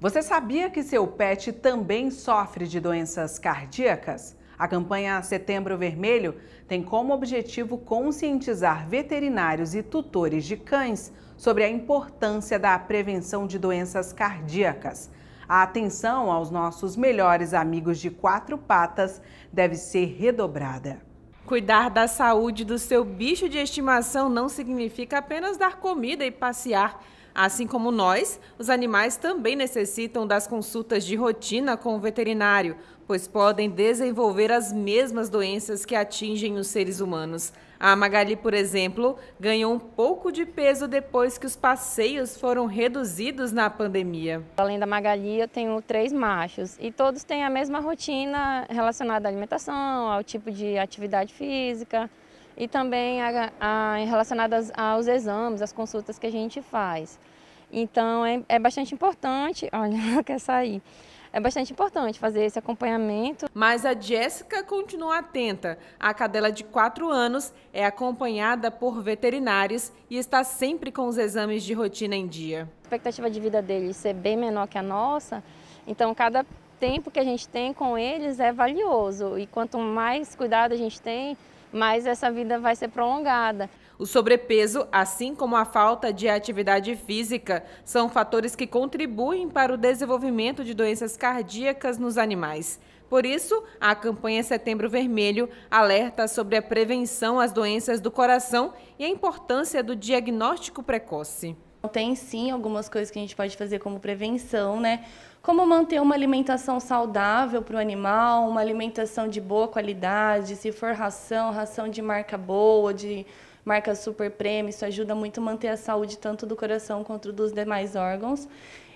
Você sabia que seu pet também sofre de doenças cardíacas? A campanha Setembro Vermelho tem como objetivo conscientizar veterinários e tutores de cães sobre a importância da prevenção de doenças cardíacas. A atenção aos nossos melhores amigos de quatro patas deve ser redobrada. Cuidar da saúde do seu bicho de estimação não significa apenas dar comida e passear. Assim como nós, os animais também necessitam das consultas de rotina com o veterinário, pois podem desenvolver as mesmas doenças que atingem os seres humanos. A Magali, por exemplo, ganhou um pouco de peso depois que os passeios foram reduzidos na pandemia. Além da Magali, eu tenho três machos e todos têm a mesma rotina relacionada à alimentação, ao tipo de atividade física, e também a, a, relacionadas aos exames, às consultas que a gente faz. Então é, é bastante importante, olha, ela quer sair. É bastante importante fazer esse acompanhamento. Mas a Jéssica continua atenta. A cadela de 4 anos é acompanhada por veterinários e está sempre com os exames de rotina em dia. A expectativa de vida deles ser bem menor que a nossa, então cada tempo que a gente tem com eles é valioso. E quanto mais cuidado a gente tem, mas essa vida vai ser prolongada. O sobrepeso, assim como a falta de atividade física, são fatores que contribuem para o desenvolvimento de doenças cardíacas nos animais. Por isso, a campanha Setembro Vermelho alerta sobre a prevenção às doenças do coração e a importância do diagnóstico precoce. Tem sim algumas coisas que a gente pode fazer como prevenção, né? Como manter uma alimentação saudável para o animal, uma alimentação de boa qualidade, se for ração, ração de marca boa, de marca super prêmio, isso ajuda muito a manter a saúde tanto do coração quanto dos demais órgãos.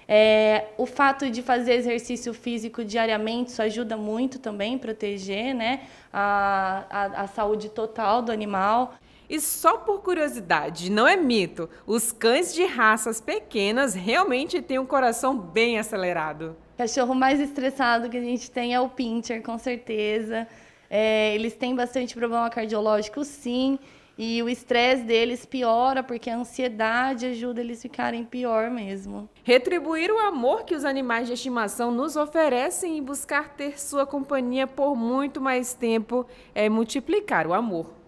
É, o fato de fazer exercício físico diariamente, isso ajuda muito também a proteger né, a, a, a saúde total do animal. E só por curiosidade, não é mito, os cães de raças pequenas realmente têm um coração bem acelerado. O cachorro mais estressado que a gente tem é o Pinter, com certeza. É, eles têm bastante problema cardiológico, sim. E o estresse deles piora, porque a ansiedade ajuda eles a ficarem pior mesmo. Retribuir o amor que os animais de estimação nos oferecem e buscar ter sua companhia por muito mais tempo é multiplicar o amor.